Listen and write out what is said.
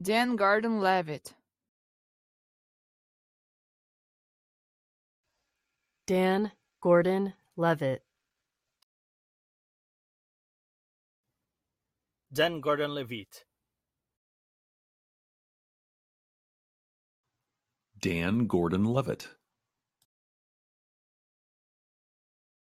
Dan Gardner-Levitt. Dan Gordon Levitt. Dan Gordon Levitt. Dan Gordon Levitt.